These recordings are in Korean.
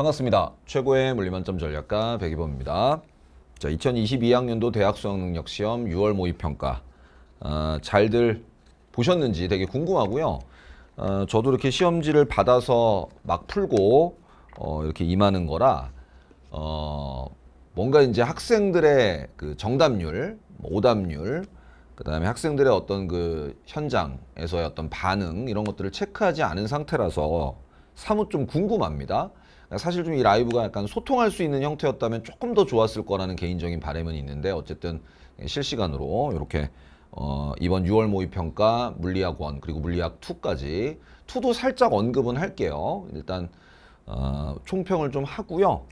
반갑습니다. 최고의 물리만점 전략가 백이범입니다. 자, 2022학년도 대학 수학능력 시험 6월 모의평가 어, 잘들 보셨는지 되게 궁금하고요. 어, 저도 이렇게 시험지를 받아서 막 풀고 어, 이렇게 임하는 거라 어, 뭔가 이제 학생들의 그 정답률, 뭐 오답률, 그 다음에 학생들의 어떤 그 현장에서의 어떤 반응 이런 것들을 체크하지 않은 상태라서 사뭇 좀 궁금합니다. 사실 좀 이 라이브가 약간 소통할 수 있는 형태였다면 조금 더 좋았을 거라는 개인적인 바램은 있는데 어쨌든 실시간으로 이렇게 어, 이번 6월 모의평가 물리학 1 그리고 물리학 2까지 2도 살짝 언급은 할게요. 일단 어, 총평을 좀 하고요.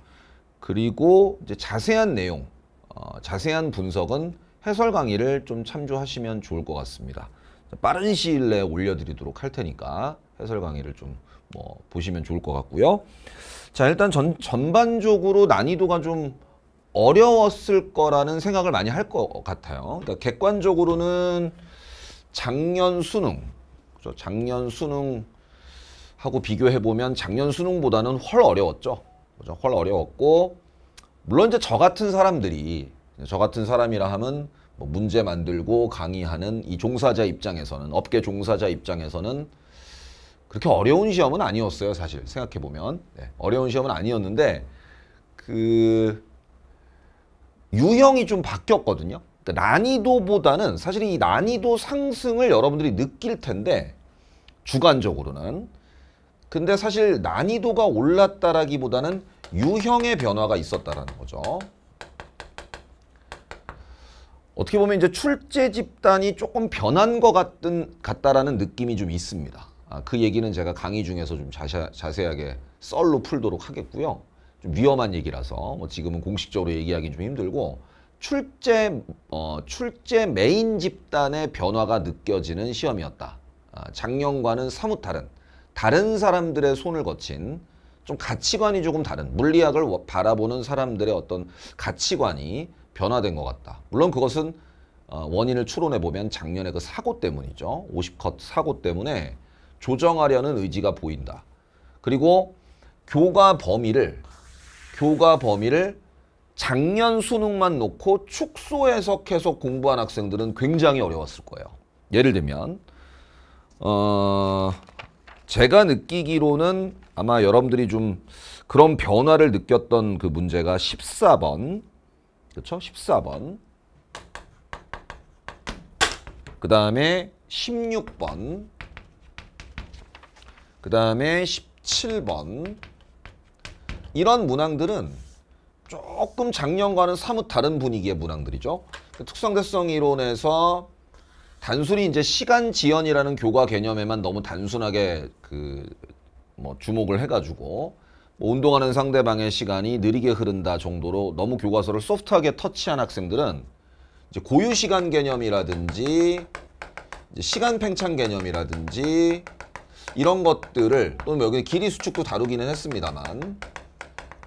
그리고 이제 자세한 내용, 어, 자세한 분석은 해설 강의를 좀 참조하시면 좋을 것 같습니다. 빠른 시일 내에 올려드리도록 할 테니까 해설 강의를 좀뭐 보시면 좋을 것 같고요. 자 일단 전, 전반적으로 난이도가 좀 어려웠을 거라는 생각을 많이 할 것 같아요. 그러니까 객관적으로는 작년 수능, 그렇죠? 작년 수능하고 비교해보면 작년 수능보다는 훨 어려웠죠. 그렇죠? 훨 어려웠고 물론 이제 저 같은 사람들이 저 같은 사람이라 하면 뭐 문제 만들고 강의하는 이 종사자 입장에서는 업계 종사자 입장에서는 그렇게 어려운 시험은 아니었어요 사실 생각해 보면 네. 어려운 시험은 아니었는데 그 유형이 좀 바뀌었거든요. 그러 그러니까 난이도보다는 사실 이 난이도 상승을 여러분들이 느낄 텐데 주관적으로는 근데 사실 난이도가 올랐다라기보다는 유형의 변화가 있었다라는 거죠. 어떻게 보면 이제 출제 집단이 조금 변한 것 같은, 같다라는 느낌이 좀 있습니다. 아, 그 얘기는 제가 강의 중에서 좀 자세, 자세하게 썰로 풀도록 하겠고요. 좀 위험한 얘기라서 뭐 지금은 공식적으로 얘기하기좀 힘들고 출제 어, 출제 메인 집단의 변화가 느껴지는 시험이었다. 아, 작년과는 사뭇 다른 다른 사람들의 손을 거친 좀 가치관이 조금 다른 물리학을 바라보는 사람들의 어떤 가치관이 변화된 것 같다. 물론 그것은 어, 원인을 추론해 보면 작년에 그 사고 때문이죠. 50컷 사고 때문에 조정하려는 의지가 보인다. 그리고 교과 범위를 교과 범위를 작년 수능만 놓고 축소해서 계속 공부한 학생들은 굉장히 어려웠을 거예요. 예를 들면 어, 제가 느끼기로는 아마 여러분들이 좀 그런 변화를 느꼈던 그 문제가 14번 그렇죠? 14번 그 다음에 16번 그 다음에 17번 이런 문항들은 조금 작년과는 사뭇 다른 분위기의 문항들이죠. 그 특성대성 이론에서 단순히 이제 시간 지연이라는 교과 개념에만 너무 단순하게 그 뭐 주목을 해가지고 뭐 운동하는 상대방의 시간이 느리게 흐른다 정도로 너무 교과서를 소프트하게 터치한 학생들은 이제 고유 시간 개념이라든지 시간 팽창 개념이라든지 이런 것들을 또는 여기는 길이 수축도 다루기는 했습니다만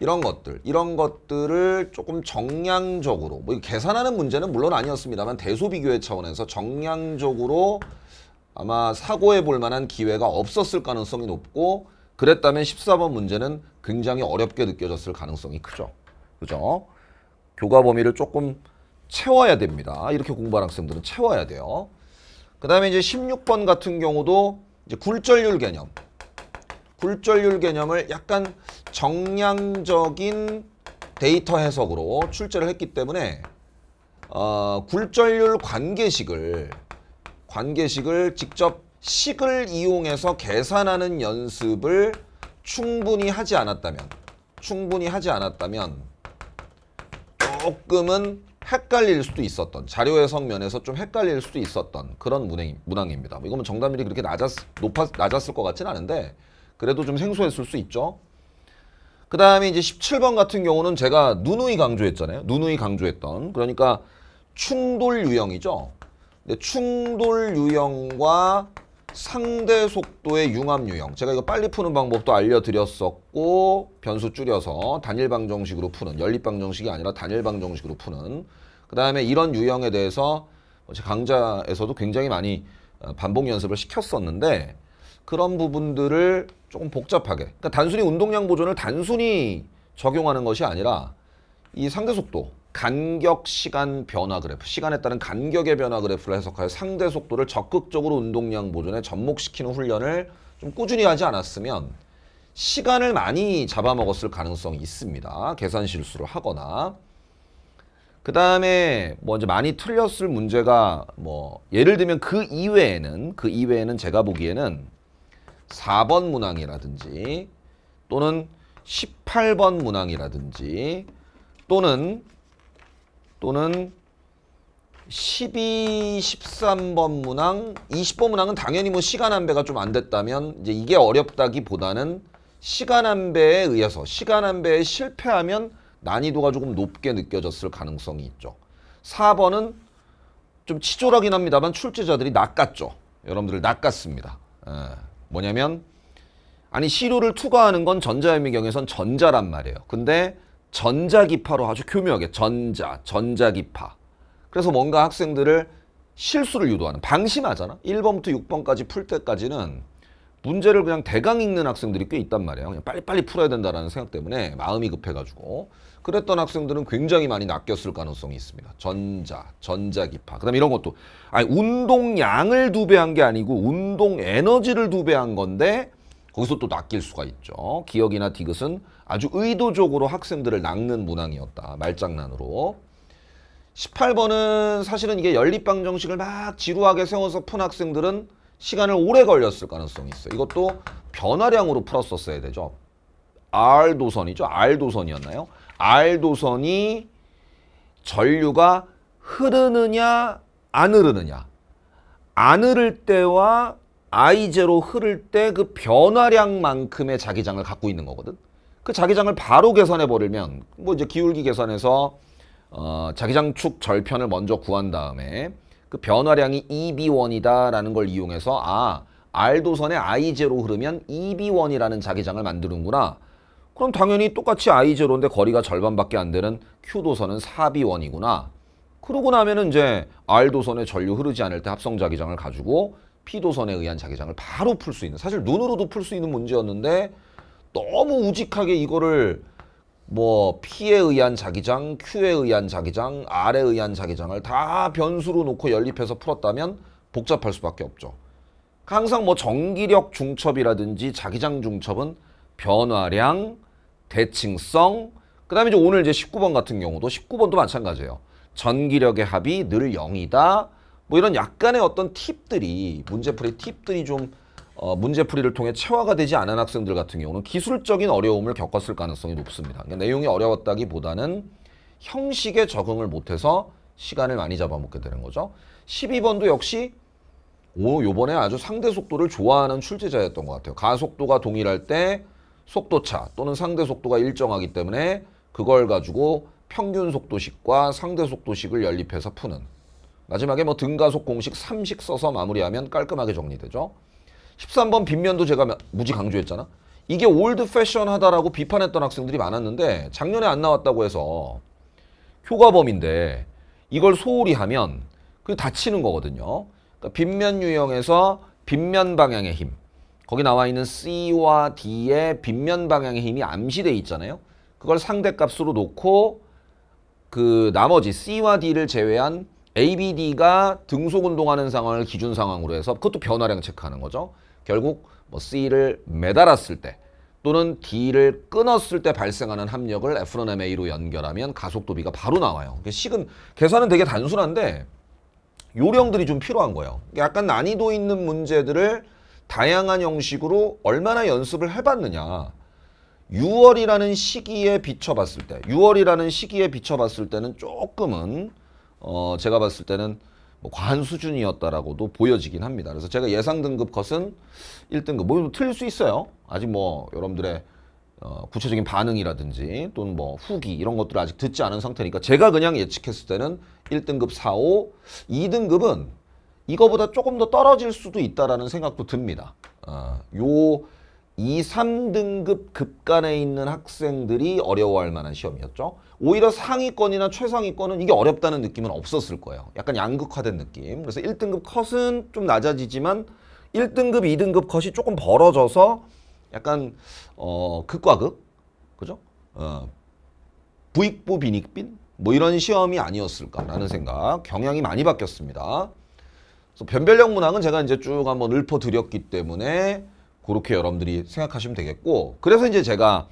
이런 것들, 이런 것들을 조금 정량적으로 뭐 계산하는 문제는 물론 아니었습니다만 대소 비교의 차원에서 정량적으로 아마 사고해 볼 만한 기회가 없었을 가능성이 높고 그랬다면 14번 문제는 굉장히 어렵게 느껴졌을 가능성이 크죠. 그죠? 교과 범위를 조금 채워야 됩니다. 이렇게 공부하는 학생들은 채워야 돼요. 그 다음에 이제 16번 같은 경우도 이제 굴절률 개념. 굴절률 개념을 약간 정량적인 데이터 해석으로 출제를 했기 때문에 어, 굴절률 관계식을 관계식을 직접 식을 이용해서 계산하는 연습을 충분히 하지 않았다면 충분히 하지 않았다면 조금은 헷갈릴 수도 있었던 자료 해석 면에서 좀 헷갈릴 수도 있었던 그런 문행, 문항입니다. 이거는 정답률이 그렇게 낮았, 높았, 낮았을 것 같진 않은데 그래도 좀 생소했을 수 있죠. 그 다음에 이제 17번 같은 경우는 제가 누누이 강조했잖아요. 누누이 강조했던 그러니까 충돌 유형이죠. 충돌 유형과 상대 속도의 융합 유형 제가 이거 빨리 푸는 방법도 알려드렸었고 변수 줄여서 단일 방정식으로 푸는 연립 방정식이 아니라 단일 방정식으로 푸는 그 다음에 이런 유형에 대해서 뭐 제 강좌에서도 굉장히 많이 어, 반복 연습을 시켰었는데 그런 부분들을 조금 복잡하게 그러니까 단순히 운동량 보존을 단순히 적용하는 것이 아니라 이 상대 속도 간격 시간 변화 그래프, 시간에 따른 간격의 변화 그래프를 해석하여 상대 속도를 적극적으로 운동량 보존에 접목시키는 훈련을 좀 꾸준히 하지 않았으면 시간을 많이 잡아먹었을 가능성이 있습니다. 계산 실수를 하거나 그 다음에 뭐 이제 많이 틀렸을 문제가 뭐 예를 들면 그 이외에는 그 이외에는 제가 보기에는 4번 문항이라든지 또는 18번 문항이라든지 또는 또는 12, 13번 문항, 20번 문항은 당연히 뭐 시간 안배가 좀 안 됐다면 이제 이게 어렵다기보다는 시간 안배에 의해서 시간 안배에 실패하면 난이도가 조금 높게 느껴졌을 가능성이 있죠. 4번은 좀 치졸하긴 합니다만 출제자들이 낚았죠. 여러분들 낚았습니다. 에, 예. 뭐냐면 아니 시료를 투과하는 건 전자현미경에선 전자란 말이에요. 근데 전자기파로 아주 교묘하게 전자, 전자기파. 그래서 뭔가 학생들을 실수를 유도하는 방심하잖아. 1번부터 6번까지 풀 때까지는 문제를 그냥 대강 읽는 학생들이 꽤 있단 말이에요 그냥 빨리빨리 풀어야 된다라는 생각 때문에 마음이 급해가지고 그랬던 학생들은 굉장히 많이 낚였을 가능성이 있습니다. 전자, 전자기파. 그다음에 이런 것도 아니 운동량을 두배한 게 아니고 운동 에너지를 두 배한 건데 거기서 또 낚일 수가 있죠. 기억이나 디귿은 아주 의도적으로 학생들을 낚는 문항이었다. 말장난으로. 18번은 사실은 이게 연립방 정식을 막 지루하게 세워서 푼 학생들은 시간을 오래 걸렸을 가능성이 있어요. 이것도 변화량으로 풀었었어야 되죠. R 도선이죠. R 도선이었나요? R 도선이 전류가 흐르느냐 안 흐르느냐 안 흐를 때와 I제로 흐를 때 그 변화량만큼의 자기장을 갖고 있는 거거든. 그 자기장을 바로 계산해 버리면 뭐 이제 기울기 계산해서 어, 자기장 축 절편을 먼저 구한 다음에 그 변화량이 EB1이다라는 걸 이용해서 아 R 도선에 I0로 흐르면 EB1이라는 자기장을 만드는구나. 그럼 당연히 똑같이 I0인데 거리가 절반밖에 안 되는 Q 도선은 4B1이구나. 그러고 나면 이제 R 도선에 전류 흐르지 않을 때 합성 자기장을 가지고 피도선에 의한 자기장을 바로 풀 수 있는 사실 눈으로도 풀 수 있는 문제였는데 너무 우직하게 이거를 뭐 P에 의한 자기장, Q에 의한 자기장, R에 의한 자기장을 다 변수로 놓고 연립해서 풀었다면 복잡할 수밖에 없죠. 항상 뭐 전기력 중첩이라든지 자기장 중첩은 변화량, 대칭성, 그 다음에 이제 오늘 이제 19번 같은 경우도 19번도 마찬가지예요. 전기력의 합이 늘 0이다. 뭐 이런 약간의 어떤 팁들이 문제풀이 팁들이 좀 어, 문제풀이를 통해 체화가 되지 않은 학생들 같은 경우는 기술적인 어려움을 겪었을 가능성이 높습니다. 그러니까 내용이 어려웠다기보다는 형식에 적응을 못해서 시간을 많이 잡아먹게 되는 거죠. 12번도 역시 오 요번에 아주 상대 속도를 좋아하는 출제자였던 것 같아요. 가속도가 동일할 때 속도차 또는 상대 속도가 일정하기 때문에 그걸 가지고 평균 속도식과 상대 속도식을 연립해서 푸는 마지막에 뭐 등가속 공식 3식 써서 마무리하면 깔끔하게 정리되죠. 13번 빗면도 제가 무지 강조했잖아. 이게 올드 패션하다라고 비판했던 학생들이 많았는데 작년에 안 나왔다고 해서 효과범인데 이걸 소홀히 하면 그 다치는 거거든요. 그러니까 빗면 유형에서 빗면 방향의 힘. 거기 나와 있는 C와 D의 빗면 방향의 힘이 암시돼 있잖아요. 그걸 상대값으로 놓고 그 나머지 C와 D를 제외한 ABD가 등속 운동하는 상황을 기준 상황으로 해서 그것도 변화량 체크하는 거죠. 결국 뭐 C를 매달았을 때 또는 D를 끊었을 때 발생하는 합력을 F1MA로 연결하면 가속도비가 바로 나와요. 그러니까 식은 계산은 되게 단순한데 요령들이 좀 필요한 거예요. 그러니까 약간 난이도 있는 문제들을 다양한 형식으로 얼마나 연습을 해봤느냐. 6월이라는 시기에 비춰봤을 때, 6월이라는 시기에 비춰봤을 때는 조금은 어, 제가 봤을 때는 뭐 과한 수준이었다라고도 보여지긴 합니다. 그래서 제가 예상 등급 컷은 1등급 뭐 틀릴 수 있어요. 아직 뭐 여러분들의 어, 구체적인 반응이라든지 또는 뭐 후기 이런 것들을 아직 듣지 않은 상태니까 제가 그냥 예측했을 때는 1등급 4, 5, 2등급은 이거보다 조금 더 떨어질 수도 있다라는 생각도 듭니다. 어, 요 2, 3등급 급간에 있는 학생들이 어려워할 만한 시험이었죠. 오히려 상위권이나 최상위권은 이게 어렵다는 느낌은 없었을 거예요. 약간 양극화된 느낌. 그래서 1등급 컷은 좀 낮아지지만 1등급, 2등급 컷이 조금 벌어져서 약간 어, 극과 극, 그죠? 어, 부익부 비닉빈뭐 이런 시험이 아니었을까라는 생각 경향이 많이 바뀌었습니다. 그래서 변별력 문항은 제가 이제 쭉 한번 읊어드렸기 때문에 그렇게 여러분들이 생각하시면 되겠고 그래서 이제 제가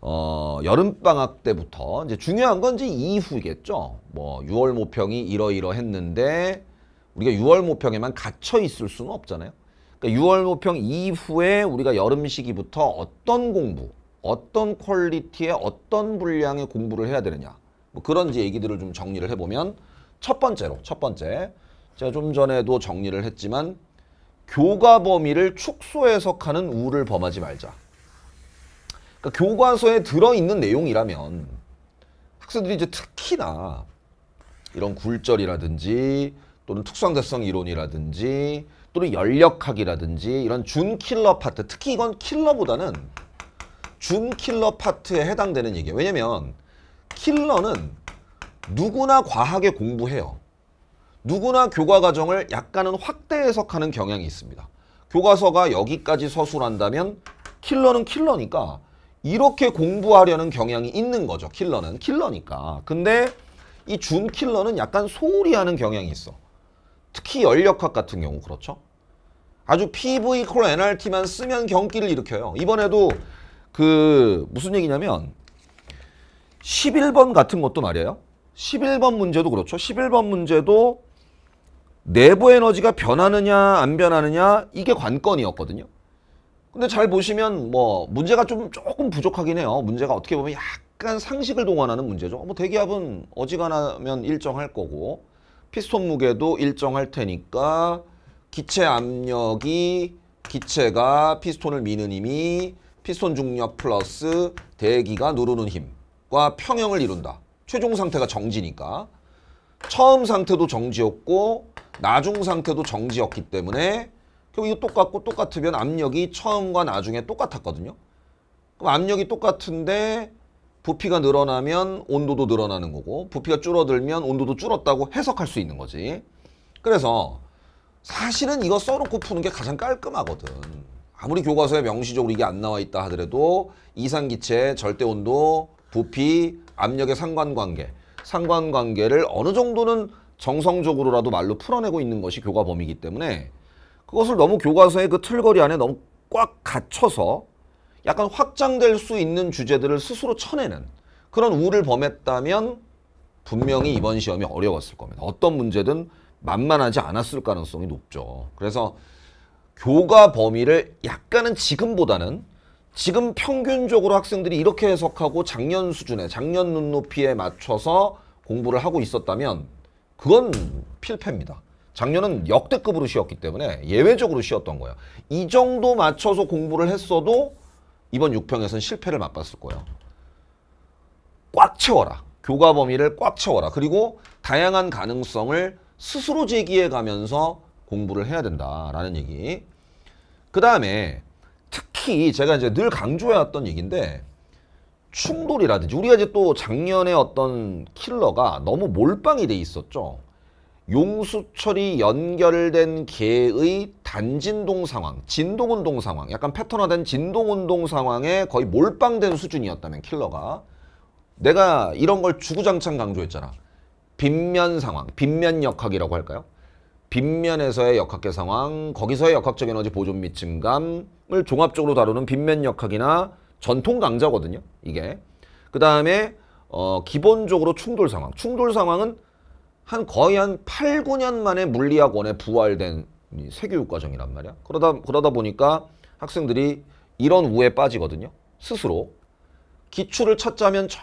어, 여름방학 때부터 이제 중요한 건 이제 이후겠죠. 뭐 6월 모평이 이러이러 했는데 우리가 6월 모평에만 갇혀 있을 수는 없잖아요. 그러니까 6월 모평 이후에 우리가 여름 시기부터 어떤 공부, 어떤 퀄리티의 어떤 분량의 공부를 해야 되느냐. 뭐 그런 이제 얘기들을 좀 정리를 해보면 첫 번째로 첫 번째 제가 좀 전에도 정리를 했지만 교과 범위를 축소 해석하는 우를 범하지 말자. 그러니까 교과서에 들어있는 내용이라면 학생들이 이제 특히나 이런 굴절이라든지 또는 특성대성 이론이라든지 또는 연력학이라든지 이런 준킬러 파트 특히 이건 킬러보다는 준킬러 파트에 해당되는 얘기예요. 왜냐면 킬러는 누구나 과하게 공부해요. 누구나 교과 과정을 약간은 확대 해석하는 경향이 있습니다. 교과서가 여기까지 서술한다면 킬러는 킬러니까 이렇게 공부하려는 경향이 있는 거죠. 킬러는 킬러니까. 근데 이 준 킬러는 약간 소홀히 하는 경향이 있어. 특히 열역학 같은 경우 그렇죠. 아주 PV 콜 NRT만 쓰면 경기를 일으켜요. 이번에도 그 무슨 얘기냐면 11번 같은 것도 말이에요. 11번 문제도 그렇죠. 11번 문제도 내부 에너지가 변하느냐 안 변하느냐 이게 관건이었거든요. 근데 잘 보시면 뭐 문제가 좀 조금 부족하긴 해요. 문제가 어떻게 보면 약간 상식을 동원하는 문제죠. 뭐 대기압은 어지간하면 일정할 거고 피스톤 무게도 일정할 테니까 기체 압력이 기체가 피스톤을 미는 힘이 피스톤 중력 플러스 대기가 누르는 힘과 평형을 이룬다. 최종 상태가 정지니까. 처음 상태도 정지였고 나중 상태도 정지였기 때문에 그럼 이거 똑같고 똑같으면 압력이 처음과 나중에 똑같았거든요. 그럼 압력이 똑같은데 부피가 늘어나면 온도도 늘어나는 거고 부피가 줄어들면 온도도 줄었다고 해석할 수 있는 거지. 그래서 사실은 이거 써놓고 푸는 게 가장 깔끔하거든. 아무리 교과서에 명시적으로 이게 안 나와 있다 하더라도 이상기체, 절대온도, 부피, 압력의 상관관계 상관관계를 어느 정도는 정성적으로라도 말로 풀어내고 있는 것이 교과범위이기 때문에 그것을 너무 교과서의 그 틀거리 안에 너무 꽉 갇혀서 약간 확장될 수 있는 주제들을 스스로 쳐내는 그런 우를 범했다면 분명히 이번 시험이 어려웠을 겁니다. 어떤 문제든 만만하지 않았을 가능성이 높죠. 그래서 교과 범위를 약간은 지금보다는 지금 평균적으로 학생들이 이렇게 해석하고 작년 수준에 작년 눈높이에 맞춰서 공부를 하고 있었다면 그건 필패입니다. 작년은 역대급으로 쉬었기 때문에 예외적으로 쉬었던 거예요. 이 정도 맞춰서 공부를 했어도 이번 6평에선 실패를 맛봤을 거예요. 꽉 채워라. 교과 범위를 꽉 채워라. 그리고 다양한 가능성을 스스로 제기해 가면서 공부를 해야 된다라는 얘기. 그 다음에 특히 제가 이제 늘 강조해왔던 얘기인데 충돌이라든지 우리가 이제 또 작년에 어떤 킬러가 너무 몰빵이 돼 있었죠. 용수철이 연결된 개의 단진동 상황, 진동운동 상황, 약간 패턴화된 진동운동 상황에 거의 몰빵된 수준이었다면 킬러가 내가 이런 걸 주구장창 강조했잖아. 빈면 상황, 빈면 역학이라고 할까요? 빈면에서의 역학계 상황, 거기서의 역학적 에너지 보존 및 증감을 종합적으로 다루는 빈면 역학이나 전통 강좌거든요. 이게. 그 다음에 어, 기본적으로 충돌 상황. 충돌 상황은 한 거의 한 8, 9년 만에 물리학원에 부활된 세교육 과정이란 말이야. 그러다 그러다 보니까 학생들이 이런 우에 빠지거든요. 스스로 기출을 찾자면 저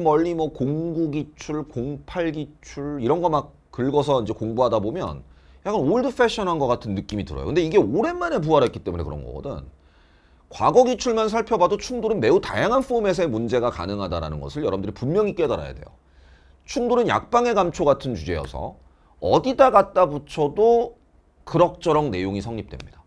멀리 뭐 공구 기출, 공팔 기출 이런 거 막 긁어서 이제 공부하다 보면 약간 올드 패션한 것 같은 느낌이 들어요. 근데 이게 오랜만에 부활했기 때문에 그런 거거든. 과거 기출만 살펴봐도 충돌은 매우 다양한 포맷의 문제가 가능하다는 것을 여러분들이 분명히 깨달아야 돼요. 충돌은 약방의 감초 같은 주제여서 어디다 갖다 붙여도 그럭저럭 내용이 성립됩니다.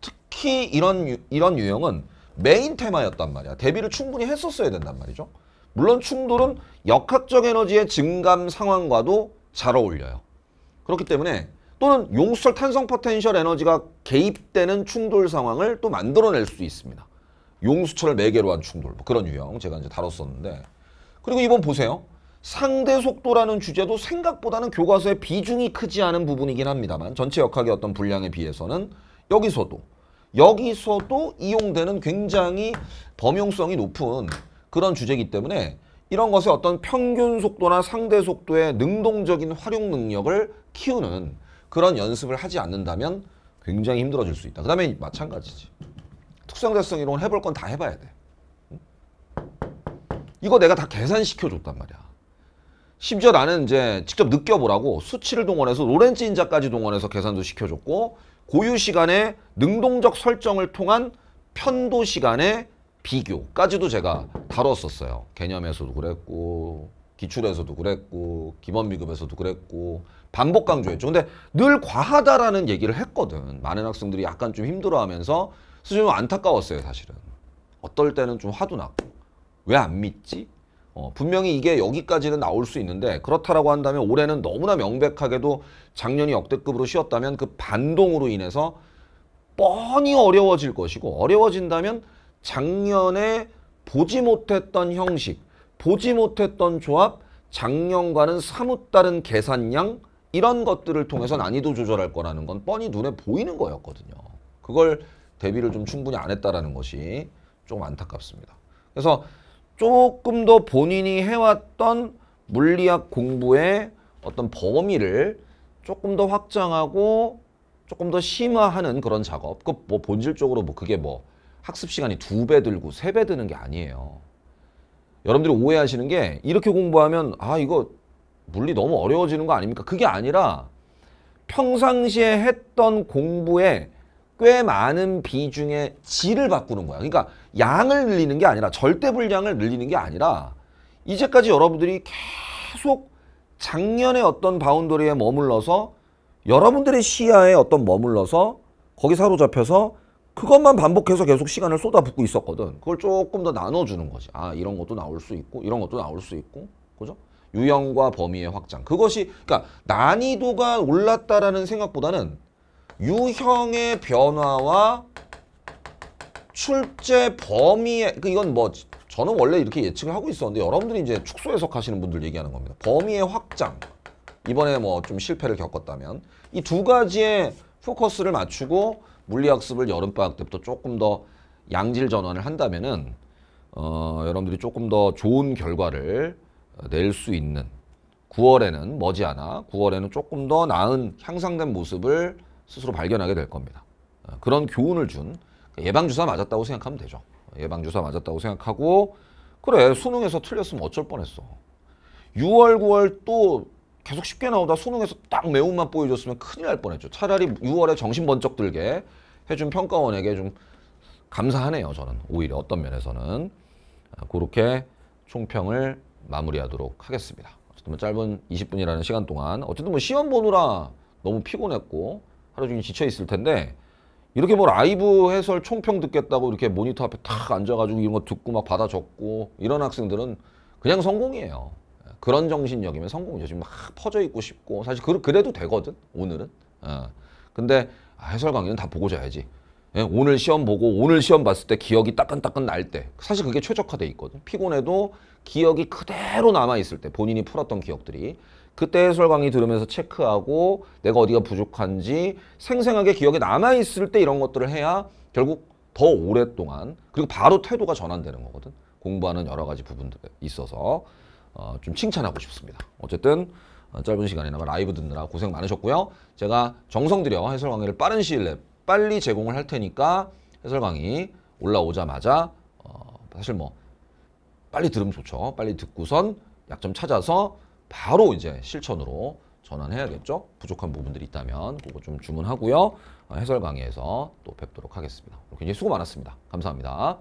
특히 이런, 유, 이런 유형은 메인 테마였단 말이야. 대비를 충분히 했었어야 된단 말이죠. 물론 충돌은 역학적 에너지의 증감 상황과도 잘 어울려요. 그렇기 때문에 또는 용수철 탄성 포텐셜 에너지가 개입되는 충돌 상황을 또 만들어낼 수 있습니다. 용수철 매개로 한 충돌 뭐 그런 유형 제가 이제 다뤘었는데 그리고 이번 보세요. 상대 속도라는 주제도 생각보다는 교과서의 비중이 크지 않은 부분이긴 합니다만 전체 역학의 어떤 분량에 비해서는 여기서도 여기서도 이용되는 굉장히 범용성이 높은 그런 주제이기 때문에 이런 것의 어떤 평균 속도나 상대 속도의 능동적인 활용 능력을 키우는 그런 연습을 하지 않는다면 굉장히 힘들어질 수 있다. 그 다음에 마찬가지지. 특성자성 이론 해볼 건 다 해봐야 돼. 이거 내가 다 계산시켜줬단 말이야. 심지어 나는 이제 직접 느껴보라고 수치를 동원해서 로렌츠 인자까지 동원해서 계산도 시켜줬고 고유 시간의 능동적 설정을 통한 편도 시간의 비교까지도 제가 다뤘었어요. 개념에서도 그랬고 기출에서도 그랬고 기본미급에서도 그랬고 반복 강조했죠. 근데 늘 과하다라는 얘기를 했거든. 많은 학생들이 약간 좀 힘들어하면서 수준은 안타까웠어요 사실은. 어떨 때는 좀 화도 났고 왜 안 믿지? 어, 분명히 이게 여기까지는 나올 수 있는데 그렇다라고 한다면 올해는 너무나 명백하게도 작년이 역대급으로 쉬었다면 그 반동으로 인해서 뻔히 어려워질 것이고 어려워진다면 작년에 보지 못했던 형식 보지 못했던 조합, 작년과는 사뭇 다른 계산량 이런 것들을 통해서 난이도 조절할 거라는 건 뻔히 눈에 보이는 거였거든요. 그걸 대비를 좀 충분히 안 했다라는 것이 좀 안타깝습니다. 그래서 조금 더 본인이 해왔던 물리학 공부의 어떤 범위를 조금 더 확장하고 조금 더 심화하는 그런 작업. 그 뭐 본질적으로 뭐 그게 뭐 학습 시간이 두 배 들고 세 배 드는 게 아니에요. 여러분들이 오해하시는 게 이렇게 공부하면 아 이거 물리 너무 어려워지는 거 아닙니까? 그게 아니라 평상시에 했던 공부에 꽤 많은 비중의 질을 바꾸는 거야. 그러니까 양을 늘리는 게 아니라 절대 분량을 늘리는 게 아니라 이제까지 여러분들이 계속 작년에 어떤 바운더리에 머물러서 여러분들의 시야에 어떤 머물러서 거기 사로잡혀서 그것만 반복해서 계속 시간을 쏟아붓고 있었거든. 그걸 조금 더 나눠주는 거지. 아 이런 것도 나올 수 있고 이런 것도 나올 수 있고 그죠? 유형과 범위의 확장. 그것이 그러니까 난이도가 올랐다라는 생각보다는 유형의 변화와 출제 범위의 그 이건 뭐 저는 원래 이렇게 예측을 하고 있었는데 여러분들이 이제 축소 해석하시는 분들 얘기하는 겁니다. 범위의 확장. 이번에 뭐 좀 실패를 겪었다면 이 두 가지의 포커스를 맞추고 물리학습을 여름방학 때부터 조금 더 양질 전환을 한다면은 어, 여러분들이 조금 더 좋은 결과를 낼 수 있는 9월에는 머지않아 9월에는 조금 더 나은 향상된 모습을 스스로 발견하게 될 겁니다. 어, 그런 교훈을 준 예방주사 맞았다고 생각하면 되죠. 예방주사 맞았다고 생각하고 그래 수능에서 틀렸으면 어쩔 뻔했어. 6월 9월 또 계속 쉽게 나오다 수능에서 딱 매운맛 보여줬으면 큰일 날 뻔했죠. 차라리 6월에 정신 번쩍 들게 해준 평가원에게 좀 감사하네요. 저는 오히려 어떤 면에서는 아, 그렇게 총평을 마무리하도록 하겠습니다. 어쨌든 짧은 20분이라는 시간 동안 어쨌든 뭐 시험 보느라 너무 피곤했고 하루 종일 지쳐 있을 텐데 이렇게 뭐 라이브 해설 총평 듣겠다고 이렇게 모니터 앞에 탁 앉아가지고 이런 거 듣고 막 받아 적고 이런 학생들은 그냥 성공이에요. 그런 정신력이면 성공이죠. 막 퍼져 있고 싶고 사실 그, 래도 되거든 오늘은. 어. 근데 아, 해설 강의는 다 보고 자야지. 예, 오늘 시험 보고 오늘 시험 봤을 때 기억이 따끈따끈 날때 사실 그게 최적화돼 있거든. 피곤해도 기억이 그대로 남아 있을 때 본인이 풀었던 기억들이 그때 해설 강의 들으면서 체크하고 내가 어디가 부족한지 생생하게 기억에 남아 있을 때 이런 것들을 해야 결국 더 오랫동안 그리고 바로 태도가 전환되는 거거든. 공부하는 여러 가지 부분들에 있어서 어, 좀 칭찬하고 싶습니다. 어쨌든 어, 짧은 시간이나마 라이브 듣느라 고생 많으셨고요. 제가 정성 들여 해설 강의를 빠른 시일 내 빨리 제공을 할 테니까 해설 강의 올라오자마자 어, 사실 뭐 빨리 들으면 좋죠. 빨리 듣고선 약점 찾아서 바로 이제 실천으로 전환해야겠죠. 부족한 부분들이 있다면 그거 좀 주문하고요. 어, 해설 강의에서 또 뵙도록 하겠습니다. 굉장히 수고 많았습니다. 감사합니다.